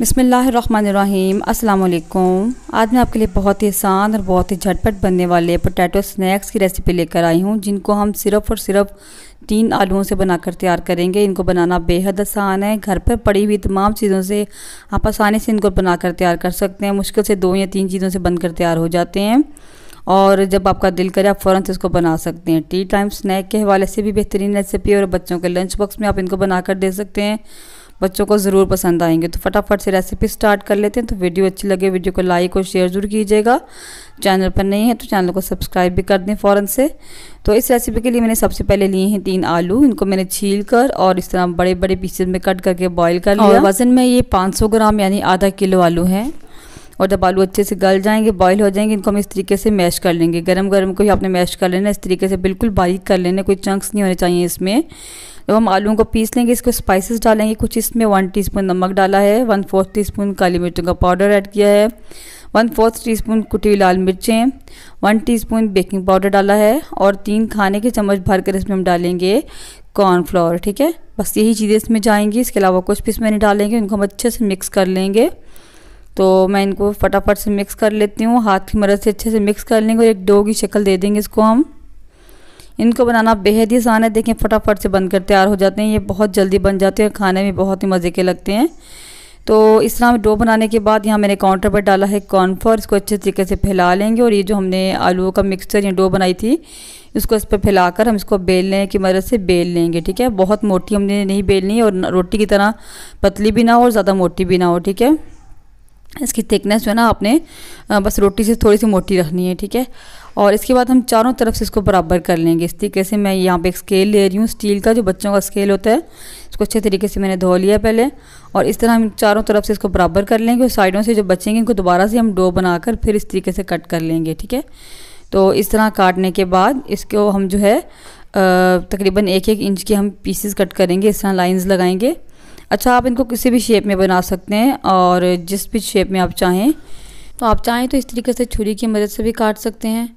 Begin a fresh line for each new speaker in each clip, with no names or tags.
बसमीम् अल्लाम आज मैं आपके लिए बहुत ही आसान और बहुत ही झटपट बनने वाले पोटैटो स्नैक्स की रेसिपी लेकर आई हूँ जिनको हम सिर्फ़ और सिर्फ तीन आलुओं से बनाकर तैयार करेंगे इनको बनाना बेहद आसान है घर पर पड़ी हुई तमाम चीज़ों से आप आसानी से इनको बनाकर तैयार कर सकते हैं मुश्किल से दो या तीन चीज़ों से बनकर तैयार हो जाते हैं और जब आपका दिल करे आप फ़ौरन से इसको बना सकते हैं टी टाइम स्नैक के हवाले से भी बेहतरीन रेसिपी और बच्चों के लंच बॉक्स में आप इनको बनाकर दे सकते हैं बच्चों को ज़रूर पसंद आएंगे तो फटाफट से रेसिपी स्टार्ट कर लेते हैं तो वीडियो अच्छी लगे वीडियो को लाइक और शेयर ज़रूर कीजिएगा चैनल पर नहीं है तो चैनल को सब्सक्राइब भी कर दें फ़ौरन से तो इस रेसिपी के लिए मैंने सबसे पहले लिए हैं तीन आलू इनको मैंने छील कर और इस तरह बड़े बड़े पीसेज में कट करके बॉयल कर लिया वज़न में ये सौ ग्राम यानी आधा किलो आलू हैं और जब आलू अच्छे से गल जाएंगे बॉयल हो जाएंगे इनको हम इस तरीके से मैश कर लेंगे गरम गरम को ही आपने मैश कर लेना इस तरीके से बिल्कुल बारीक कर लेना कोई चंक्स नहीं होने चाहिए इसमें जब हम आलूओं को पीस लेंगे इसको स्पाइसेस डालेंगे कुछ इसमें वन टी नमक डाला है वन फोर्थ टी काली मिर्चों का पाउडर ऐड किया है वन फोर्थ टी स्पून कुटी लाल मिर्चें वन टी बेकिंग पाउडर डाला है और तीन खाने के चम्मच भर कर इसमें हम डालेंगे कॉर्नफ्लावर ठीक है बस यही चीज़ें इसमें जाएंगी इसके अलावा कुछ भी इसमें नहीं डालेंगे उनको हम अच्छे से मिक्स कर लेंगे तो मैं इनको फटाफट से मिक्स कर लेती हूँ हाथ की मदद से अच्छे से मिक्स कर लेंगे और एक डो की शक्ल दे देंगे इसको हम इनको बनाना बेहद ही आसान है देखें फटाफट से बनकर तैयार हो जाते हैं ये बहुत जल्दी बन जाते हैं खाने में बहुत ही मज़े के लगते हैं तो इस तरह डो बनाने के बाद यहाँ मैंने काउंटर पर डाला है कॉर्नफ्लोर इसको अच्छे तरीके से फैला लेंगे और ये जो हमने आलू का मिक्सचर या डो बनाई थी इसको इस पर फैलाकर हम इसको बेलने की मदद से बेल लेंगे ठीक है बहुत मोटी हमने नहीं बेलनी और रोटी की तरह पतली भी ना हो और ज़्यादा मोटी भी ना हो ठीक है इसकी थिकनेस जो है ना आपने बस रोटी से थोड़ी सी मोटी रखनी है ठीक है और इसके बाद हम चारों तरफ से इसको बराबर कर लेंगे इस तरीके से मैं यहाँ पे एक स्केल ले रही हूँ स्टील का जो बच्चों का स्केल होता है इसको अच्छे तरीके से मैंने धो लिया पहले और इस तरह हम चारों तरफ से इसको बराबर कर लेंगे और साइडों से जो बचेंगे इनको दोबारा से हम डो बनाकर फिर इस तरीके से कट कर लेंगे ठीक है तो इस तरह काटने के बाद इसको हम जो है तकरीबन एक एक इंच के हम पीसेस कट करेंगे इस तरह लाइन्स लगाएंगे अच्छा आप इनको किसी भी शेप में बना सकते हैं और जिस भी शेप में आप चाहें तो आप चाहें तो इस तरीके से छुरी की मदद से भी काट सकते हैं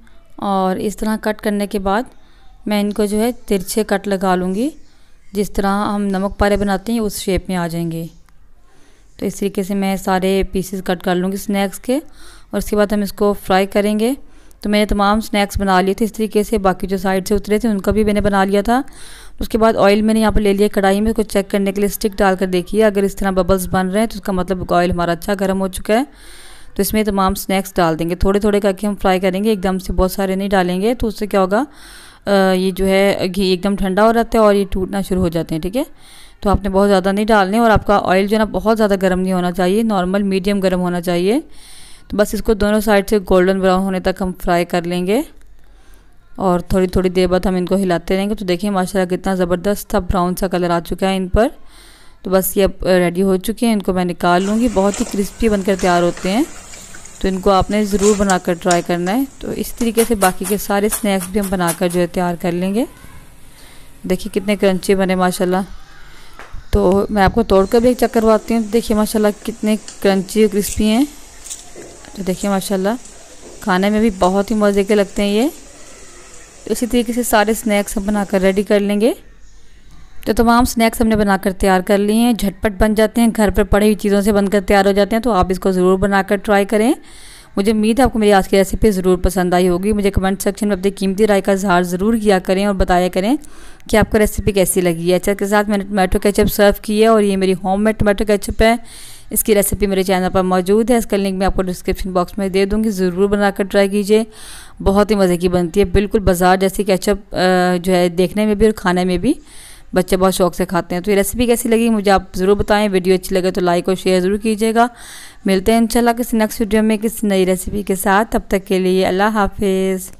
और इस तरह कट करने के बाद मैं इनको जो है तिरछे कट लगा लूँगी जिस तरह हम नमक पारे बनाते हैं उस शेप में आ जाएंगे तो इस तरीके से मैं सारे पीसेस कट कर लूँगी स्नैक्स के और उसके बाद हम इसको फ्राई करेंगे तो मैंने तमाम स्नैक्स बना लिए थे इस तरीके से बाकी जो साइड से उतरे थे उनका भी मैंने बना लिया था उसके बाद ऑयल मैंने यहाँ पर ले लिया कढ़ाई में उसको चेक करने के लिए स्टिक डाल कर देखिए अगर इस तरह बबल्स बन रहे हैं तो उसका मतलब ऑयल हमारा अच्छा गर्म हो चुका है तो इसमें तमाम स्नैक्स डाल देंगे थोड़े थोड़े करके हम फ्राई करेंगे एकदम से बहुत सारे नहीं डालेंगे तो उससे क्या होगा ये जो है घी एकदम ठंडा हो जाता है और ये टूटना शुरू हो जाते हैं ठीक है तो आपने बहुत ज़्यादा नहीं डालने और आपका ऑयल जो है ना बहुत ज़्यादा गर्म नहीं होना चाहिए नॉर्मल मीडियम गर्म होना चाहिए तो बस इसको दोनों साइड से गोल्डन ब्राउन होने तक हम फ्राई कर लेंगे और थोड़ी थोड़ी देर बाद हम इनको हिलाते रहेंगे तो देखिए माशा कितना ज़बरदस्त सा ब्राउन सा कलर आ चुका है इन पर तो बस ये अब रेडी हो चुके हैं इनको मैं निकाल लूँगी बहुत ही क्रिस्पी बनकर तैयार होते हैं तो इनको आपने ज़रूर बनाकर ट्राई करना है तो इस तरीके से बाकी के सारे स्नैक्स भी हम बनाकर जो है तैयार कर लेंगे देखिए कितने क्रंची बने माशाल्लाह तो मैं आपको तोड़ भी एक चक्कर करवाती हूँ तो देखिए माशाल्लाह कितने क्रंची और क्रिस्पी हैं तो देखिए माशाल्लाह खाने में भी बहुत ही मज़े के लगते हैं ये इसी तरीके से सारे स्नैक्स हम बनाकर रेडी कर लेंगे तो तमाम स्नैक्स हमने बनाकर तैयार कर लिए हैं झटपट बन जाते हैं घर पर पड़ी हुई चीज़ों से बनकर तैयार हो जाते हैं तो आप इसको ज़रूर बनाकर ट्राई करें मुझे उम्मीद है आपको मेरी आज की रेसिपी ज़रूर पसंद आई होगी मुझे कमेंट सेक्शन में अपनी कीमती राय का इजहार ज़रूर किया करें और बताया करें कि आपको रेसिपी कैसी लगी है अच्छा के साथ मैंने टमाटो केचप सर्व की है और ये मेरी होम मेड टमाटो केचप है इसकी रेसिपी मेरे चैनल पर मौजूद है इसका लिंक मैं आपको डिस्क्रिप्शन बॉक्स में दे दूँगी ज़रूर बनाकर ट्राई कीजिए बहुत ही मज़े की बनती है बिल्कुल बाजार जैसी कैचअप जो है देखने में भी और खाने में भी बच्चे बहुत शौक से खाते हैं तो ये रेसिपी कैसी लगी मुझे आप ज़रूर बताएं वीडियो अच्छी लगे तो लाइक और शेयर ज़रूर कीजिएगा मिलते हैं इंशाल्लाह किसी नेक्स्ट वीडियो में किसी नई रेसिपी के साथ तब तक के लिए अल्लाह हाफिज़